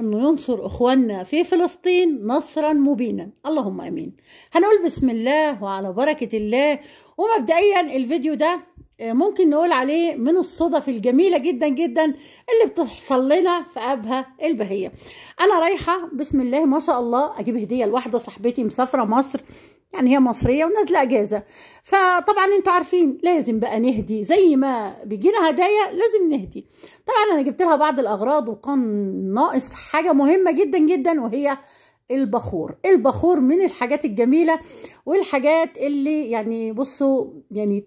انه ينصر اخواننا في فلسطين نصرا مبينا اللهم امين هنقول بسم الله وعلى بركه الله ومبدئيا الفيديو ده آه، ممكن نقول عليه من الصدف الجميلة جدا جدا اللي بتحصل لنا في أبها البهية أنا رايحة بسم الله ما شاء الله أجيب هدية لواحدة صاحبتي مسافرة مصر يعني هي مصرية ونازلة أجازة فطبعا انتوا عارفين لازم بقى نهدي زي ما بيجينا هدايا لازم نهدي طبعا أنا جبت لها بعض الأغراض وكان ناقص حاجة مهمة جدا جدا وهي البخور البخور من الحاجات الجميله والحاجات اللي يعني بصوا يعني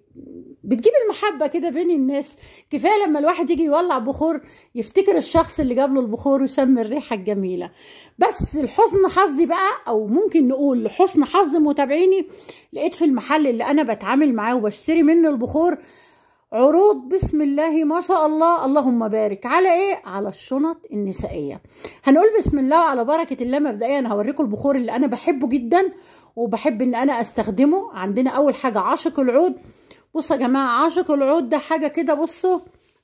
بتجيب المحبه كده بين الناس كفايه لما الواحد يجي يولع بخور يفتكر الشخص اللي جاب له البخور وشم الريحه الجميله بس لحسن حظي بقى او ممكن نقول لحسن حظ متابعيني لقيت في المحل اللي انا بتعامل معاه وبشتري منه البخور عروض بسم الله ما شاء الله اللهم بارك على ايه على الشنط النسائيه هنقول بسم الله على بركه الله مبدئيا هوريكم البخور اللي انا بحبه جدا وبحب ان انا استخدمه عندنا اول حاجه عاشق العود بصوا يا جماعه عاشق العود ده حاجه كده بصوا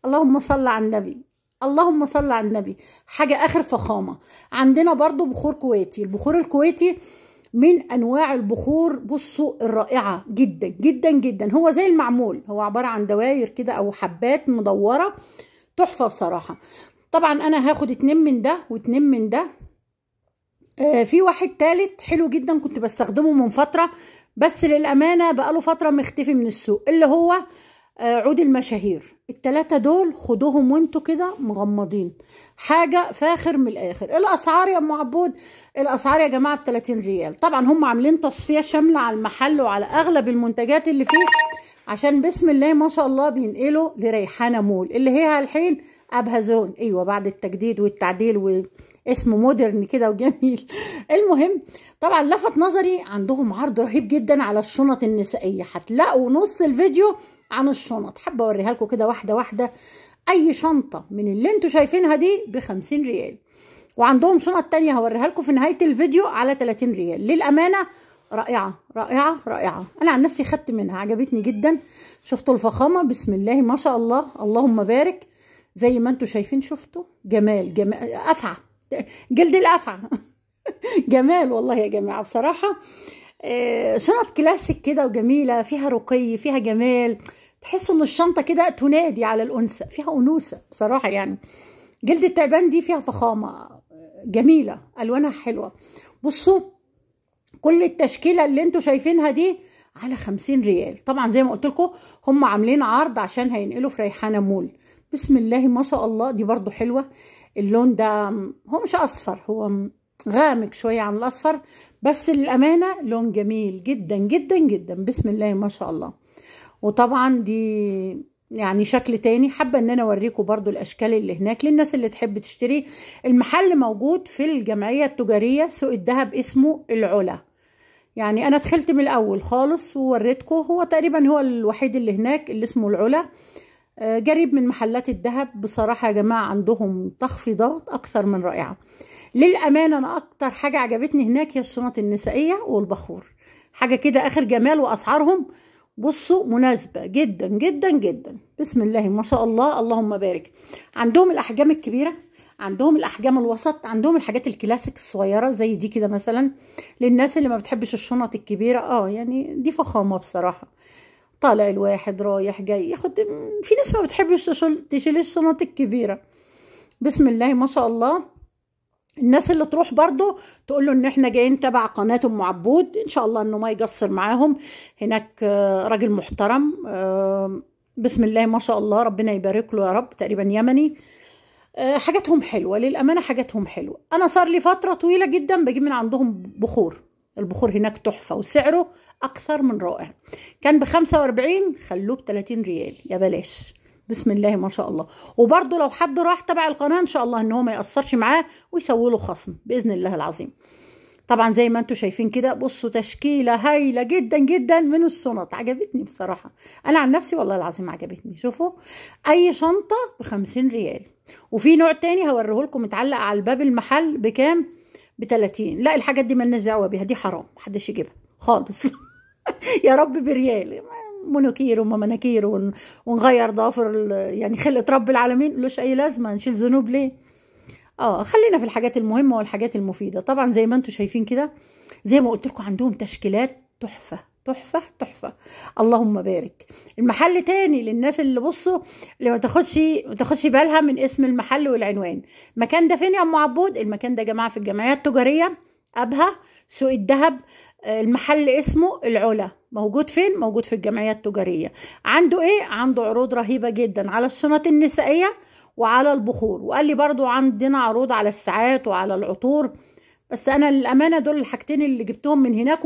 اللهم صل على النبي اللهم صل على النبي حاجه اخر فخامه عندنا برضو بخور كويتي البخور الكويتي من انواع البخور بصوا الرائعه جدا جدا جدا هو زي المعمول هو عباره عن دواير كده او حبات مدوره تحفه بصراحه طبعا انا هاخد اتنين من ده واتنين من ده آه في واحد تالت حلو جدا كنت بستخدمه من فتره بس للامانه بقاله فتره مختفي من السوق اللي هو آه، عود المشاهير التلاتة دول خدوهم وانتوا كده مغمضين حاجة فاخر من الآخر الأسعار يا أم عبود الأسعار يا جماعة ب 30 ريال طبعا هم عاملين تصفية شاملة على المحل وعلى أغلب المنتجات اللي فيه عشان بسم الله ما شاء الله بينقلوا لريحانة مول اللي هي الحين أبهزون أيوة بعد التجديد والتعديل واسم مودرن كده وجميل المهم طبعا لفت نظري عندهم عرض رهيب جدا على الشنط النسائيه هتلاقوا نص الفيديو عن الشنط حابه اوريها لكم كده واحده واحده اي شنطه من اللي انتم شايفينها دي ب 50 ريال وعندهم شنط تانية هوريها لكم في نهايه الفيديو على 30 ريال للامانه رائعه رائعه رائعه انا عن نفسي خدت منها عجبتني جدا شفتوا الفخامه بسم الله ما شاء الله اللهم بارك زي ما انتم شايفين شفتوا جمال جمال افعى جلد الافعى جمال والله يا جماعه بصراحه آه، شنط كلاسيك كده وجميله فيها رقي فيها جمال تحس ان الشنطه كده تنادي على الانثى فيها انوثه بصراحه يعني جلد التعبان دي فيها فخامه آه، جميله الوانها حلوه بصوا كل التشكيله اللي انتوا شايفينها دي على 50 ريال طبعا زي ما قلت لكم هم عاملين عرض عشان هينقلوا في ريحانه مول بسم الله ما شاء الله دي برضو حلوه اللون ده هو مش اصفر هو غامق شوية عن الأصفر بس للأمانة لون جميل جدا جدا جدا بسم الله ما شاء الله وطبعا دي يعني شكل تاني حابة ان انا اوريكم برضو الاشكال اللي هناك للناس اللي تحب تشتري المحل موجود في الجمعية التجارية سوق الذهب اسمه العلا يعني انا دخلت من الاول خالص ووريتكم هو تقريبا هو الوحيد اللي هناك اللي اسمه العلا آه، قريب من محلات الذهب بصراحة يا جماعة عندهم تخفيضات أكثر من رائعة للأمانة أنا أكتر حاجة عجبتني هناك هي الشنط النسائية والبخور حاجة كده آخر جمال وأسعارهم بصوا مناسبة جدا جدا جدا بسم الله ما شاء الله اللهم بارك عندهم الأحجام الكبيرة عندهم الأحجام الوسط عندهم الحاجات الكلاسيك الصغيرة زي دي كده مثلا للناس اللي ما بتحبش الشنط الكبيرة اه يعني دي فخامة بصراحة طالع الواحد رايح جاي ياخد في ناس ما بتحبش تشيل الشنط الكبيره بسم الله ما شاء الله الناس اللي تروح برضو تقول له ان احنا جايين تبع قناه ام عبود ان شاء الله انه ما يقصر معاهم هناك آه، راجل محترم آه، بسم الله ما شاء الله ربنا يبارك له يا رب تقريبا يمني آه، حاجاتهم حلوه للامانه حاجاتهم حلوه انا صار لي فتره طويله جدا بجيب من عندهم بخور البخور هناك تحفة وسعره أكثر من رائع كان ب 45 خلوه ب 30 ريال يا بلاش بسم الله ما شاء الله وبرده لو حد راح تبع القناة إن شاء الله إن هو ما يأثرش معاه ويسوي له خصم بإذن الله العظيم طبعا زي ما انتم شايفين كده بصوا تشكيله هايله جدا جدا من الشنط عجبتني بصراحه انا عن نفسي والله العظيم عجبتني شوفوا اي شنطه ب 50 ريال وفي نوع تاني هوريه لكم متعلق على الباب المحل بكام ب 30 لا الحاجات دي مالناش دعوه بيها دي حرام محدش يجيبها خالص يا رب بريال مونوكير ومناكير ونغير ضوافر يعني خلقه رب العالمين ملوش اي لازمه نشيل ذنوب ليه اه خلينا في الحاجات المهمه والحاجات المفيده طبعا زي ما انتم شايفين كده زي ما قلت لكم عندهم تشكيلات تحفه تحفة تحفة اللهم بارك المحل تاني للناس اللي بصوا اللي ما تاخدش ما تاخدش بالها من اسم المحل والعنوان المكان ده فين يا ام عبود المكان ده جماعة في الجمعية التجارية أبها سوق الذهب المحل اسمه العلا موجود فين موجود في الجمعية التجارية عنده ايه عنده عروض رهيبة جدا على الشنط النسائية وعلى البخور وقال لي برضو عندنا عروض على الساعات وعلى العطور بس انا للامانه دول الحاجتين اللي جبتهم من هناك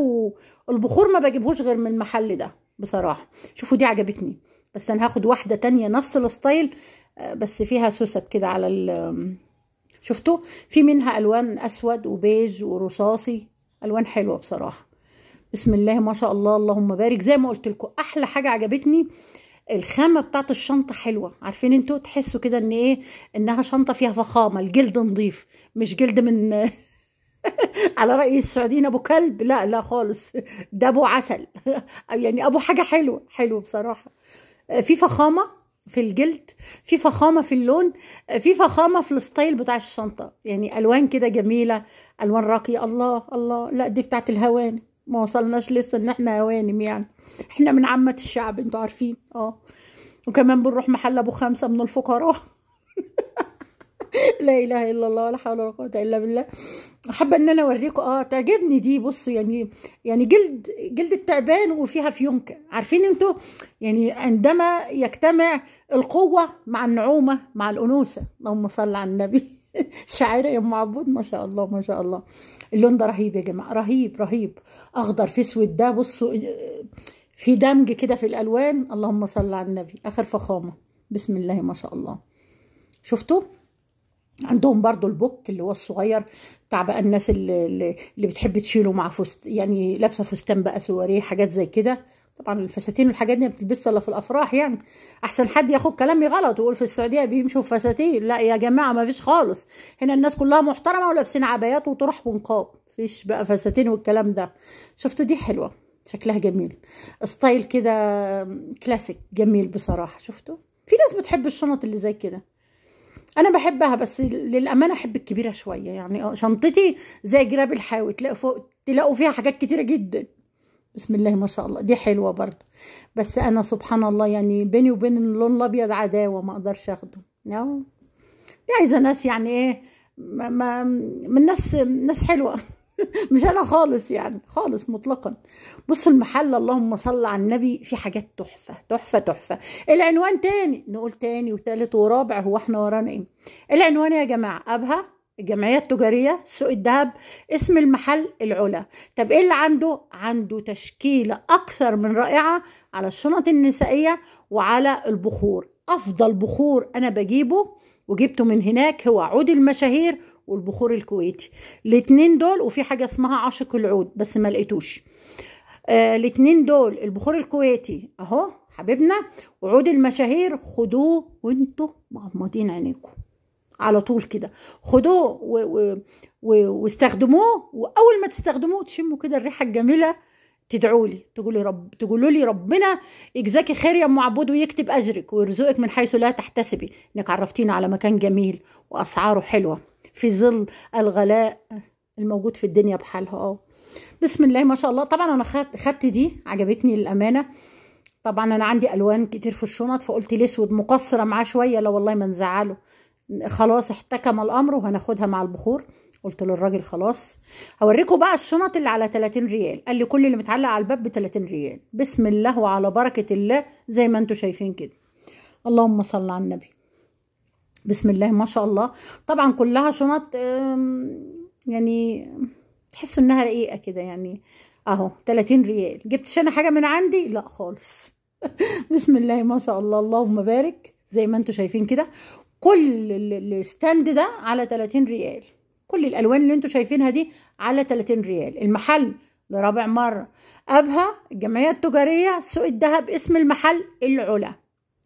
والبخور ما بجيبهوش غير من المحل ده بصراحه شوفوا دي عجبتني بس انا هاخد واحده تانية نفس الستايل آه، بس فيها سوست كده على ال شفتوا في منها الوان اسود وبيج ورصاصي الوان حلوه بصراحه بسم الله ما شاء الله اللهم بارك زي ما قلت لكم احلى حاجه عجبتني الخامه بتاعت الشنطه حلوه عارفين انتوا تحسوا كده ان ايه انها شنطه فيها فخامه الجلد نظيف مش جلد من على رأي السعوديين أبو كلب لا لا خالص ده أبو عسل يعني أبو حاجة حلوة حلو بصراحة آه، في فخامة في الجلد في فخامة في اللون آه، في فخامة في الستايل بتاع الشنطة يعني ألوان كده جميلة ألوان راقية الله الله لا دي بتاعت الهوانم ما وصلناش لسه ان احنا هوانم يعني احنا من عامة الشعب انتوا عارفين اه وكمان بنروح محل ابو خمسة من الفقراء لا اله الا الله ولا حول ولا قوة الا بالله حابه ان انا اوريكم اه تعجبني دي بصوا يعني يعني جلد جلد التعبان وفيها فيونكه عارفين انتوا يعني عندما يجتمع القوه مع النعومه مع الانوثه اللهم صل على النبي شعيره يا ام عبود ما شاء الله ما شاء الله اللون ده رهيب يا جماعه رهيب رهيب اخضر في اسود ده بصوا آه، في دمج كده في الالوان اللهم صل على النبي اخر فخامه بسم الله ما شاء الله شفتوا عندهم برضو البوك اللي هو الصغير بتاع بقى الناس اللي, اللي بتحب تشيله مع فست يعني لابسه فستان بقى سواريه حاجات زي كده طبعا الفساتين والحاجات دي ما بتلبسش الا في الافراح يعني احسن حد ياخد كلامي غلط ويقول في السعوديه بيمشوا بفساتين لا يا جماعه ما فيش خالص هنا الناس كلها محترمه ولابسين عبايات وطرح ونقاب فيش بقى فساتين والكلام ده شفتوا دي حلوه شكلها جميل ستايل كده كلاسيك جميل بصراحه شفتوا في ناس بتحب الشنط اللي زي كده انا بحبها بس للامانه احب الكبيره شويه يعني آه، شنطتي زي جراب الحاوي تلاقوا فوق تلاقوا فيها حاجات كتيره جدا بسم الله ما شاء الله دي حلوه برضه بس انا سبحان الله يعني بيني وبين اللون الابيض عداوه ما اقدرش اخده نعم دي عايزه ناس يعني ايه ما ما من ناس ناس حلوه مش انا خالص يعني خالص مطلقا بص المحل اللهم صل على النبي في حاجات تحفه تحفه تحفه العنوان تاني نقول تاني وتالت ورابع هو احنا ورانا ايه العنوان يا جماعه ابها الجمعية التجارية سوق الذهب اسم المحل العلا طب ايه اللي عنده عنده تشكيلة اكثر من رائعة على الشنط النسائية وعلى البخور افضل بخور انا بجيبه وجبته من هناك هو عود المشاهير والبخور الكويتي الاثنين دول وفي حاجه اسمها عاشق العود بس ما لقيتوش آه دول البخور الكويتي اهو حبيبنا وعود المشاهير خدوه وانتوا مغمضين عينيكم على طول كده خدوه و... و... واستخدموه واول ما تستخدموه تشموا كده الريحه الجميله تدعوا لي تقولي رب تقولوا لي ربنا يجزاك خير يا ام عبود ويكتب اجرك ويرزقك من حيث لا تحتسبي انك عرفتينا على مكان جميل واسعاره حلوه في ظل الغلاء الموجود في الدنيا بحالها اه بسم الله ما شاء الله طبعا انا خدت دي عجبتني للامانه طبعا انا عندي الوان كتير في الشنط فقلت الاسود مقصره معاه شويه لا والله ما نزعله خلاص احتكم الامر وهناخدها مع البخور قلت للراجل خلاص هوريكم بقى الشنط اللي على 30 ريال قال لي كل اللي متعلق على الباب ب 30 ريال بسم الله وعلى بركه الله زي ما انتم شايفين كده اللهم صل على النبي بسم الله ما شاء الله طبعا كلها شنط يعني تحسوا انها رقيقه كده يعني اهو 30 ريال جبتش انا حاجه من عندي لا خالص بسم الله ما شاء الله اللهم بارك زي ما انتم شايفين كده كل الستاند ده على 30 ريال كل الالوان اللي انتم شايفينها دي على 30 ريال المحل لرابع مره ابها الجمعيه التجاريه سوق الذهب اسم المحل العلا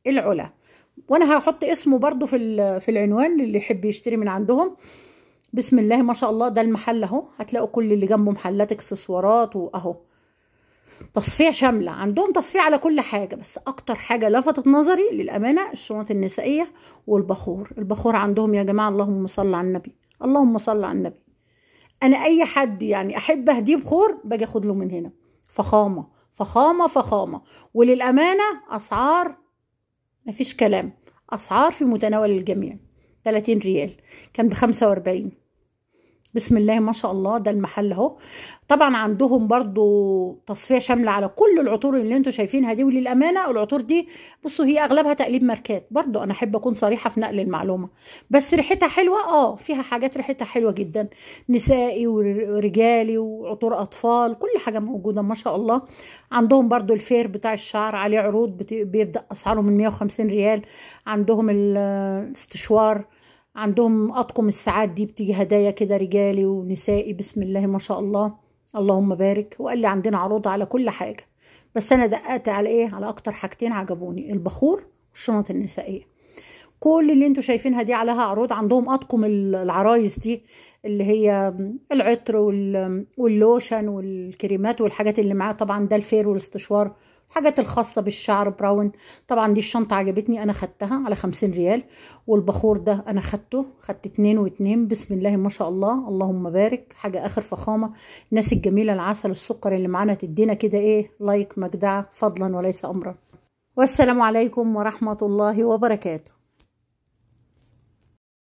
العلا وانا هحط اسمه برضو في في العنوان اللي يحب يشتري من عندهم بسم الله ما شاء الله ده المحل اهو هتلاقوا كل اللي جنبه محلات اكسسوارات واهو تصفية شاملة عندهم تصفية على كل حاجة بس أكتر حاجة لفتت نظري للأمانة الشنط النسائية والبخور البخور عندهم يا جماعة اللهم صل على النبي اللهم صل على النبي أنا أي حد يعني أحب أهديه بخور باجي أخد له من هنا فخامة فخامة فخامة وللأمانة أسعار مفيش كلام أسعار في متناول الجميع 30 ريال كان بخمسة وأربعين بسم الله ما شاء الله ده المحل اهو طبعا عندهم برضو تصفيه شامله على كل العطور اللي انتم شايفينها دي وللامانه العطور دي بصوا هي اغلبها تقليب ماركات برضو انا احب اكون صريحه في نقل المعلومه بس ريحتها حلوه اه فيها حاجات ريحتها حلوه جدا نسائي ورجالي وعطور اطفال كل حاجه موجوده ما شاء الله عندهم برضو الفير بتاع الشعر عليه عروض بيبدا اسعاره من 150 ريال عندهم الاستشوار عندهم اطقم الساعات دي بتيجي هدايا كده رجالي ونسائي بسم الله ما شاء الله اللهم بارك وقال لي عندنا عروض على كل حاجه بس انا دققت على ايه على اكتر حاجتين عجبوني البخور والشنط النسائيه كل اللي انتوا شايفينها دي عليها عروض عندهم اطقم العرايس دي اللي هي العطر واللوشن والكريمات والحاجات اللي معاه طبعا ده الفير والاستشوار الحاجات الخاصة بالشعر براون طبعا دي الشنطة عجبتني أنا خدتها على خمسين ريال والبخور ده أنا خدته خدت اتنين واتنين بسم الله ما شاء الله اللهم بارك حاجة آخر فخامة الناس الجميلة العسل السكر اللي معانا تدينا كده إيه لايك مجدعة فضلا وليس أمرا والسلام عليكم ورحمة الله وبركاته